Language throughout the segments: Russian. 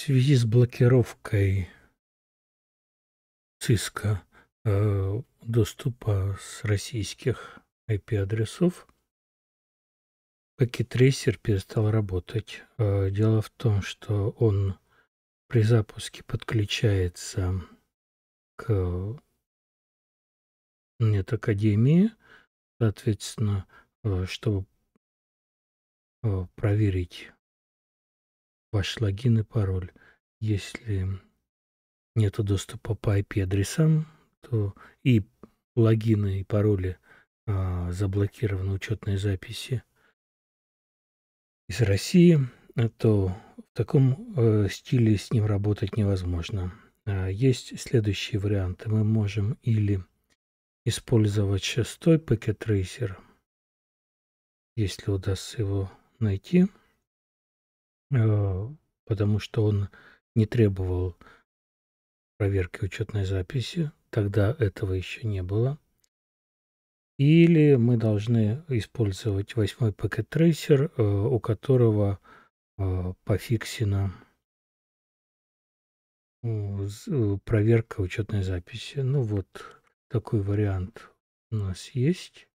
в связи с блокировкой циска э, доступа с российских IP-адресов пакет-трейсер перестал работать. Э, дело в том, что он при запуске подключается к нет академии, соответственно, э, чтобы э, проверить ваш логин и пароль. Если нет доступа по IP-адресам, то и логины, и пароли а, заблокированы учетной записи из России, то в таком э, стиле с ним работать невозможно. А, есть следующие варианты. Мы можем или использовать шестой пакет трейсер, если удастся его найти – Э, потому что он не требовал проверки учетной записи, тогда этого еще не было. Или мы должны использовать восьмой пакет-трейсер, э, у которого э, пофиксена проверка учетной записи. Ну вот, такой вариант у нас есть.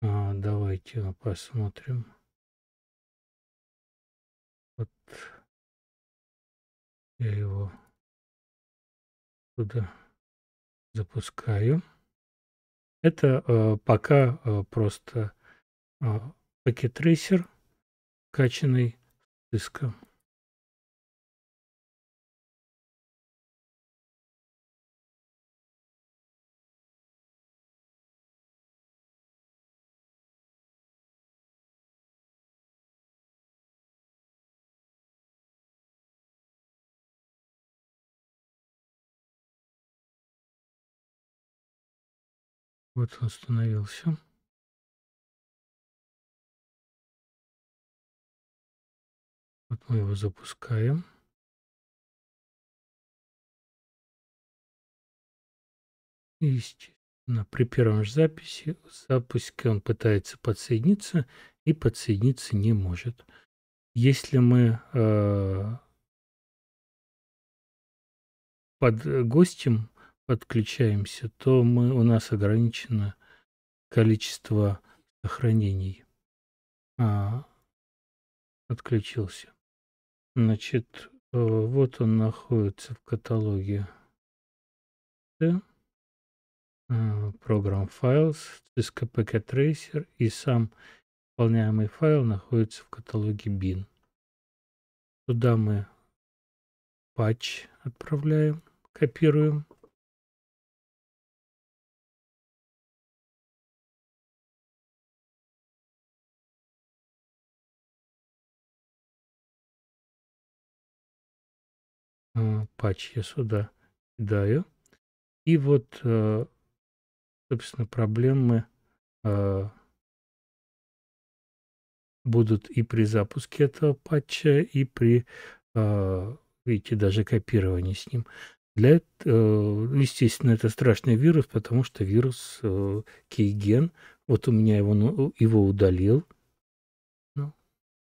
А, давайте посмотрим. Я его туда запускаю. Это э, пока э, просто э, пакет трейсер, качанный с диском. Вот он остановился. Вот мы его запускаем. И, естественно, при первом же записи, запуске он пытается подсоединиться и подсоединиться не может. Если мы э, под гостем подключаемся, то мы, у нас ограничено количество сохранений. А, отключился. Значит, э, вот он находится в каталоге. Да? Э, э, Program Files, Cisco Packet Tracer и сам выполняемый файл находится в каталоге bin. Туда мы патч отправляем, копируем. А, патч я сюда кидаю. И вот, э, собственно, проблемы э, будут и при запуске этого патча, и при, э, видите, даже копировании с ним. Для этого, ну, естественно, это страшный вирус, потому что вирус кейген. Вот у меня его, ну, его удалил. Но ну,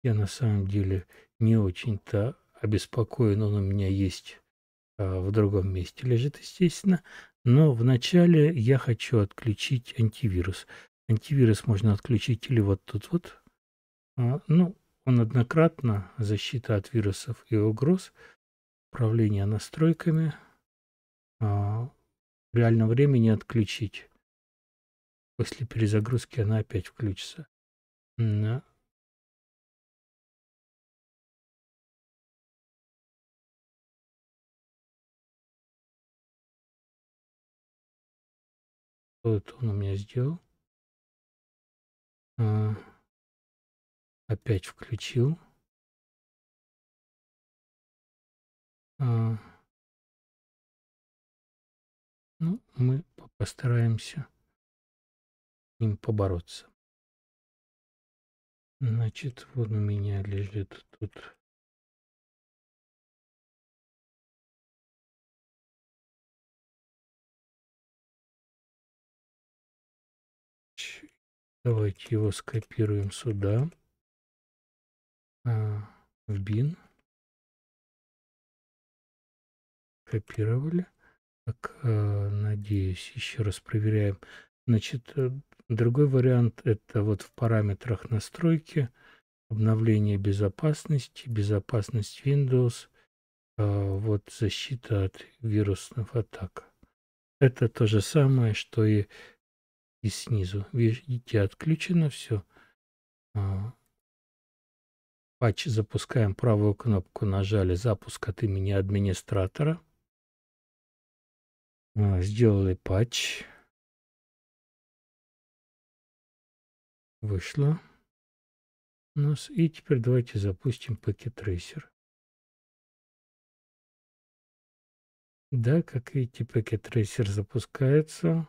я на самом деле не очень-то обеспокоен, он у меня есть а, в другом месте лежит, естественно. Но вначале я хочу отключить антивирус. Антивирус можно отключить или вот тут вот. А, ну, он однократно, защита от вирусов и угроз, управление настройками, в а, реальном времени отключить. После перезагрузки она опять включится. Что это он у меня сделал? А, опять включил. А, ну, мы постараемся им побороться. Значит, вот у меня лежит тут Давайте его скопируем сюда, а, в bin. Копировали. Так, а, надеюсь, еще раз проверяем. Значит, э, другой вариант это вот в параметрах настройки, обновление безопасности, безопасность Windows, а, вот защита от вирусных атак. Это то же самое, что и и снизу. Видите, отключено все. А, патч запускаем, правую кнопку нажали, запуск от имени администратора. А, сделали патч. Вышло. У нас. И теперь давайте запустим пакет трейсер. Да, как видите, пакет трейсер запускается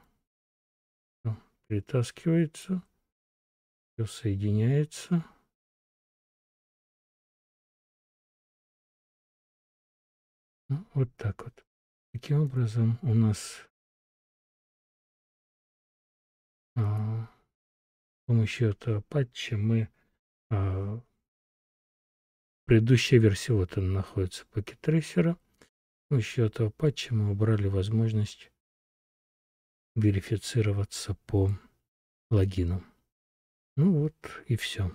притаскивается, все соединяется. Ну, вот так вот. Таким образом у нас а, с помощью этого патча мы а, предыдущая версия вот она находится пакет трейсера. С помощью этого патча мы убрали возможность верифицироваться по логину. Ну вот и все.